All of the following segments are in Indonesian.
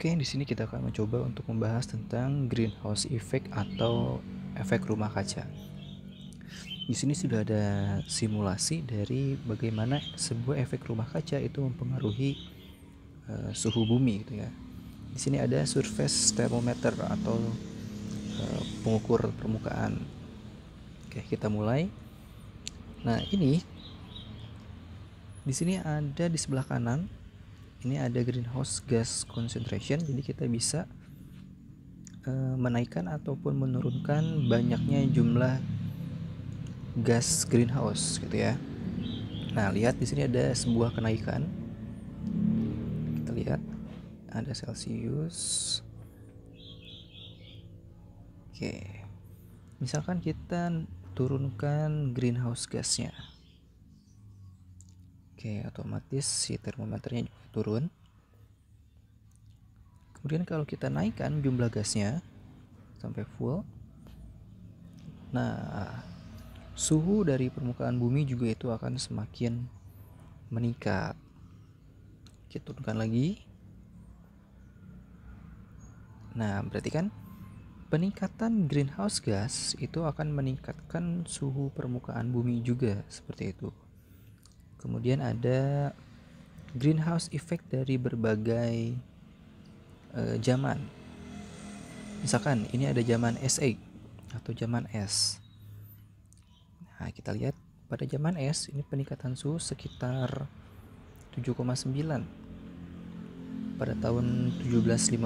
Oke, di sini kita akan mencoba untuk membahas tentang greenhouse effect atau efek rumah kaca. Di sini sudah ada simulasi dari bagaimana sebuah efek rumah kaca itu mempengaruhi uh, suhu bumi gitu ya. Di sini ada surface thermometer atau uh, pengukur permukaan. Oke, kita mulai. Nah, ini di sini ada di sebelah kanan ini ada greenhouse gas concentration jadi kita bisa uh, menaikkan ataupun menurunkan banyaknya jumlah gas greenhouse gitu ya nah lihat di sini ada sebuah kenaikan kita lihat ada celcius oke misalkan kita turunkan greenhouse gasnya Oke, otomatis si termometernya juga turun. Kemudian kalau kita naikkan jumlah gasnya sampai full. Nah, suhu dari permukaan bumi juga itu akan semakin meningkat. Kita turunkan lagi. Nah, berarti kan peningkatan greenhouse gas itu akan meningkatkan suhu permukaan bumi juga seperti itu kemudian ada greenhouse effect dari berbagai uh, zaman misalkan ini ada zaman S8 atau zaman S nah kita lihat pada zaman S ini peningkatan suhu sekitar 7,9 pada tahun 1750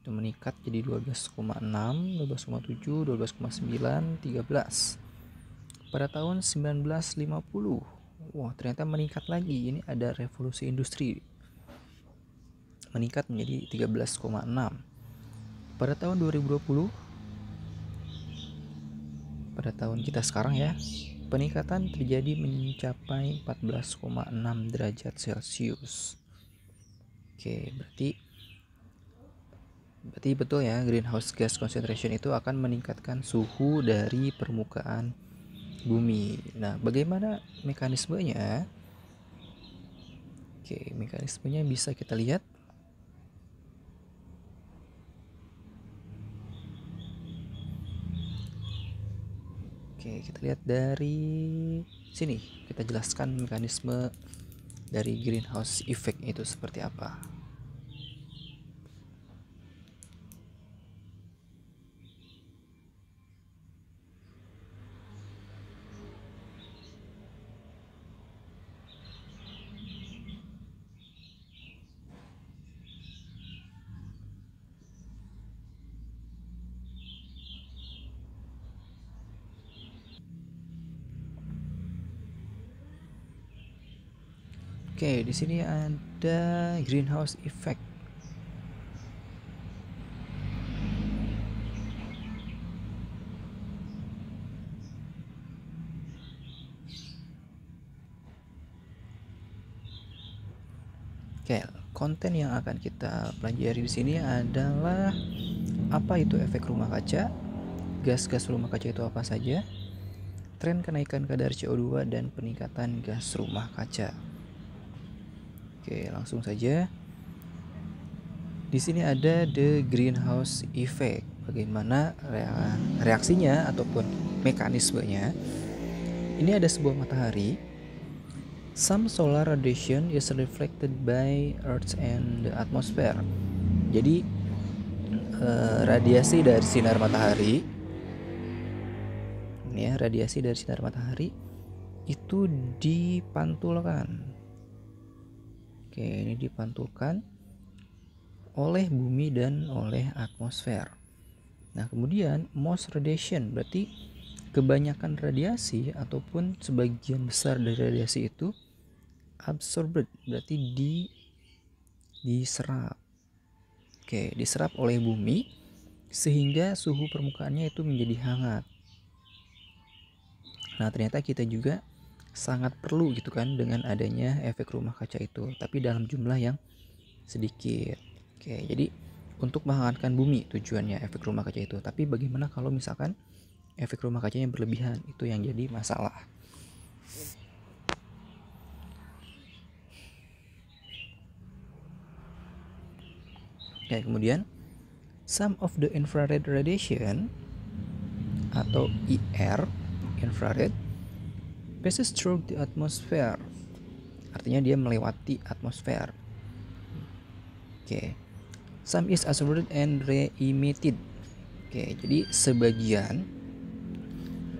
itu meningkat jadi 12,6, 12,7, 12,9, 13 pada tahun 1950. Wah, ternyata meningkat lagi. Ini ada revolusi industri. Meningkat menjadi 13,6. Pada tahun 2020 pada tahun kita sekarang ya, peningkatan terjadi mencapai 14,6 derajat Celcius. Oke, berarti berarti betul ya greenhouse gas concentration itu akan meningkatkan suhu dari permukaan bumi. Nah, bagaimana mekanismenya? Oke, mekanismenya bisa kita lihat. Oke, kita lihat dari sini. Kita jelaskan mekanisme dari greenhouse effect itu seperti apa. Oke, di sini ada greenhouse effect. Oke, konten yang akan kita pelajari di sini adalah apa itu efek rumah kaca, gas-gas rumah kaca itu apa saja, tren kenaikan kadar CO2 dan peningkatan gas rumah kaca. Oke, langsung saja. Di sini ada the greenhouse effect. Bagaimana reaksinya ataupun mekanismenya? Ini ada sebuah matahari. Some solar radiation is reflected by Earth and the atmosphere. Jadi eh, radiasi dari sinar matahari ini ya, radiasi dari sinar matahari itu dipantulkan Oke, ini dipantulkan oleh bumi dan oleh atmosfer. Nah, kemudian most radiation berarti kebanyakan radiasi ataupun sebagian besar dari radiasi itu absorbed berarti di diserap. Oke, diserap oleh bumi sehingga suhu permukaannya itu menjadi hangat. Nah, ternyata kita juga sangat perlu gitu kan dengan adanya efek rumah kaca itu tapi dalam jumlah yang sedikit oke jadi untuk menghangatkan bumi tujuannya efek rumah kaca itu tapi bagaimana kalau misalkan efek rumah kacanya berlebihan itu yang jadi masalah Oke, kemudian some of the infrared radiation atau IR e infrared passes through the atmosphere artinya dia melewati atmosfer oke okay. some is absorbed and re-emitted oke okay, jadi sebagian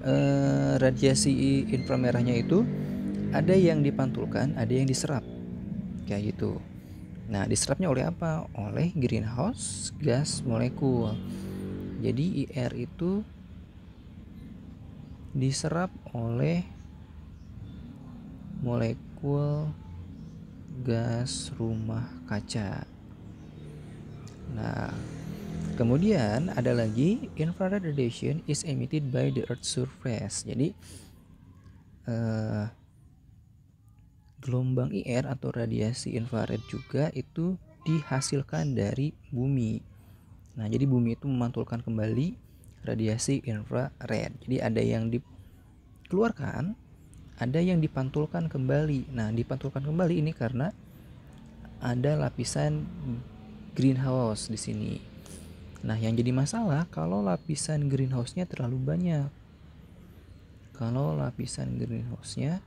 uh, radiasi inframerahnya itu ada yang dipantulkan ada yang diserap kayak gitu nah diserapnya oleh apa oleh greenhouse gas molekul jadi IR itu diserap oleh molekul gas rumah kaca. Nah, kemudian ada lagi infrared radiation is emitted by the earth surface. Jadi eh, gelombang IR atau radiasi infrared juga itu dihasilkan dari bumi. Nah, jadi bumi itu memantulkan kembali radiasi infrared. Jadi ada yang dikeluarkan ada yang dipantulkan kembali. Nah, dipantulkan kembali ini karena ada lapisan greenhouse di sini. Nah, yang jadi masalah kalau lapisan greenhouse-nya terlalu banyak. Kalau lapisan greenhouse-nya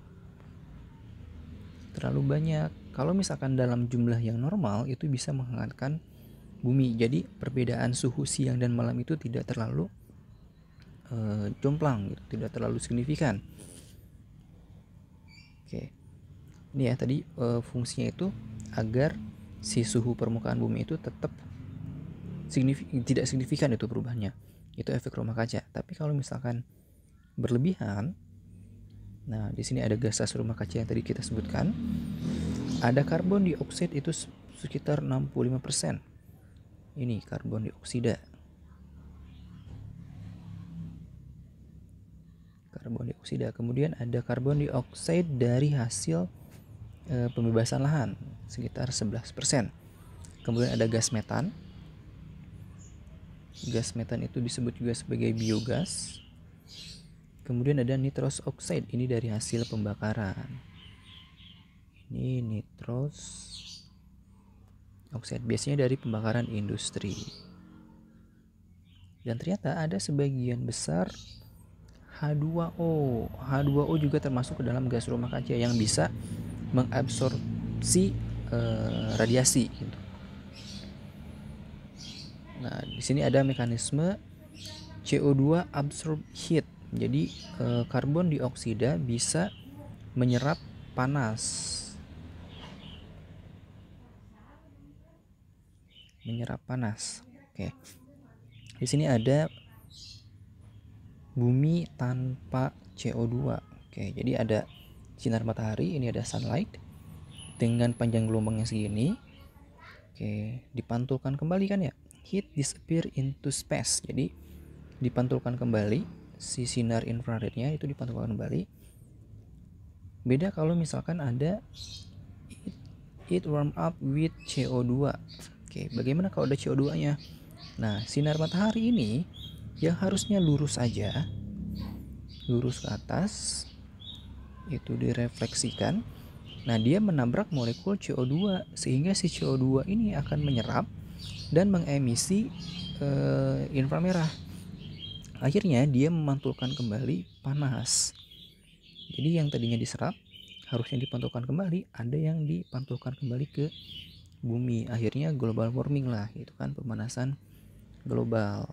terlalu banyak. Kalau misalkan dalam jumlah yang normal itu bisa menghangatkan bumi. Jadi, perbedaan suhu siang dan malam itu tidak terlalu e, jomplang gitu, tidak terlalu signifikan ini ya tadi e, fungsinya itu agar si suhu permukaan bumi itu tetap signifi, tidak signifikan itu perubahannya itu efek rumah kaca tapi kalau misalkan berlebihan nah di sini ada gas rumah kaca yang tadi kita sebutkan ada karbon dioksida itu sekitar 65% ini karbon dioksida karbon dioksida kemudian ada karbon dioksida dari hasil e, pembebasan lahan sekitar 11%. Kemudian ada gas metan. Gas metan itu disebut juga sebagai biogas. Kemudian ada nitrous oxide, ini dari hasil pembakaran. Ini nitrous oxide biasanya dari pembakaran industri. Dan ternyata ada sebagian besar H2O. H2O juga termasuk ke dalam gas rumah kaca yang bisa mengabsorpsi eh, radiasi gitu. Nah, di sini ada mekanisme CO2 absorb heat. Jadi eh, karbon dioksida bisa menyerap panas. Menyerap panas. Oke. Di sini ada bumi tanpa CO2. Oke, jadi ada sinar matahari ini ada sunlight dengan panjang gelombang yang segini oke dipantulkan kembali kan ya heat disappear into space jadi dipantulkan kembali si sinar infrarednya itu dipantulkan kembali beda kalau misalkan ada heat warm up with CO2 oke bagaimana kalau ada CO2 nya nah sinar matahari ini yang harusnya lurus aja lurus ke atas itu direfleksikan nah dia menabrak molekul CO2 sehingga si CO2 ini akan menyerap dan mengemisi e, inframerah akhirnya dia memantulkan kembali panas jadi yang tadinya diserap harusnya dipantulkan kembali ada yang dipantulkan kembali ke bumi akhirnya global warming lah itu kan pemanasan global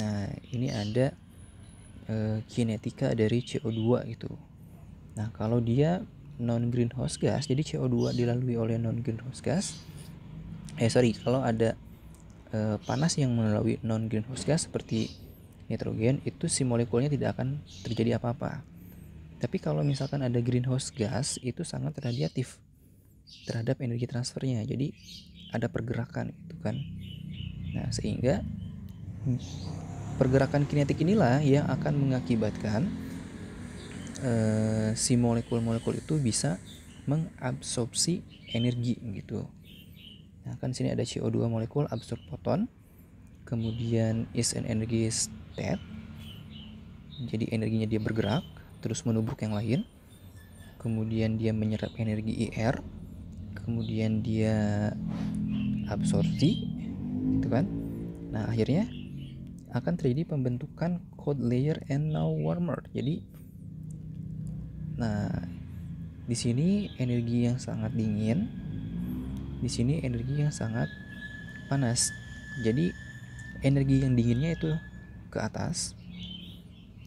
nah ini ada e, kinetika dari CO2 gitu. Nah, kalau dia non greenhouse gas, jadi CO2 dilalui oleh non greenhouse gas. Eh sorry, kalau ada e, panas yang melalui non greenhouse gas seperti nitrogen itu si molekulnya tidak akan terjadi apa-apa. Tapi kalau misalkan ada greenhouse gas itu sangat radiatif terhadap energi transfernya. Jadi ada pergerakan gitu kan. Nah, sehingga Pergerakan kinetik inilah yang akan mengakibatkan uh, si molekul-molekul itu bisa mengabsorpsi energi gitu. Nah, kan sini ada CO2 molekul absorb foton, kemudian is an energy state. Jadi energinya dia bergerak terus menubruk yang lain. Kemudian dia menyerap energi IR, kemudian dia absorpsi gitu kan. Nah, akhirnya akan terjadi pembentukan cold layer and now warmer. Jadi nah di sini energi yang sangat dingin, di sini energi yang sangat panas. Jadi energi yang dinginnya itu ke atas.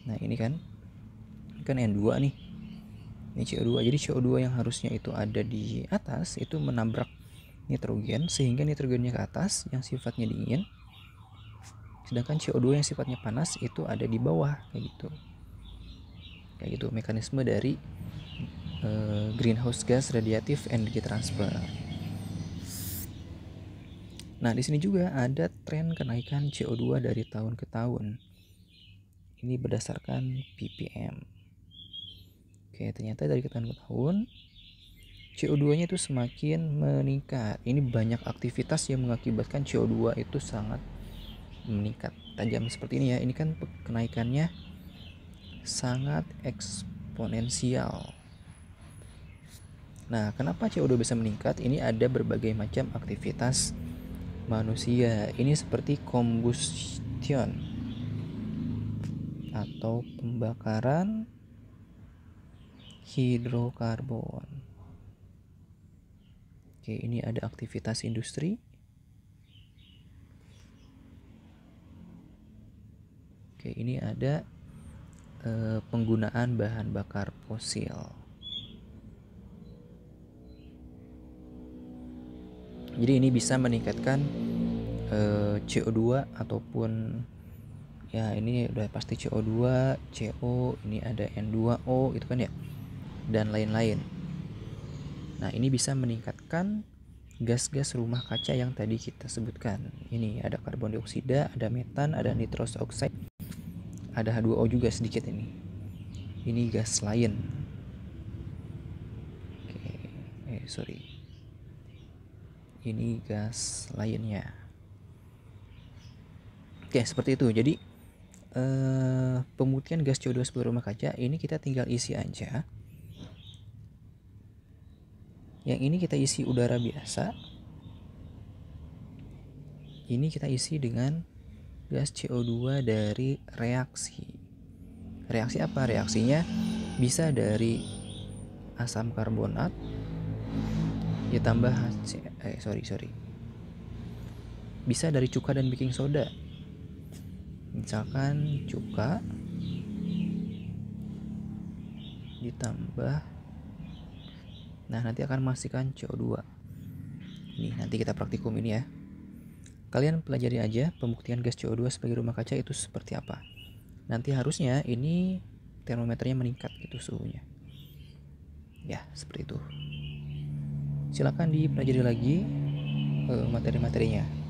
Nah, ini kan ini kan N2 nih. Ini CO2. Jadi CO2 yang harusnya itu ada di atas itu menabrak nitrogen sehingga nitrogennya ke atas yang sifatnya dingin sedangkan CO2 yang sifatnya panas itu ada di bawah kayak gitu kayak gitu mekanisme dari e, greenhouse gas radiatif energy transfer nah di sini juga ada tren kenaikan CO2 dari tahun ke tahun ini berdasarkan ppm oke ternyata dari tahun ke tahun CO2-nya itu semakin meningkat. Ini banyak aktivitas yang mengakibatkan CO2 itu sangat meningkat tajam seperti ini ya ini kan kenaikannya sangat eksponensial nah kenapa CO2 bisa meningkat ini ada berbagai macam aktivitas manusia ini seperti combustion atau pembakaran hidrokarbon Oke, ini ada aktivitas industri, Oke, ini ada eh, penggunaan bahan bakar fosil. Jadi ini bisa meningkatkan eh, CO2 ataupun ya ini udah pasti CO2, CO, ini ada N2O itu kan ya. Dan lain-lain. Nah, ini bisa meningkatkan gas-gas rumah kaca yang tadi kita sebutkan. Ini ada karbon dioksida, ada metan, ada nitrous oxide, ada H2O juga sedikit ini ini gas lain oke eh sorry ini gas lainnya oke seperti itu jadi eh, pemutihan gas CO2 sebelum rumah kaca ini kita tinggal isi aja yang ini kita isi udara biasa ini kita isi dengan gas CO2 dari reaksi. Reaksi apa? Reaksinya bisa dari asam karbonat ditambah ya eh sorry sorry, bisa dari cuka dan baking soda. Misalkan cuka ditambah Nah, nanti akan memastikan CO2. Nih, nanti kita praktikum ini ya. Kalian pelajari aja pembuktian gas CO2 sebagai rumah kaca itu seperti apa. Nanti harusnya ini termometernya meningkat gitu suhunya. Ya, seperti itu. Silakan dipelajari lagi eh, materi-materinya.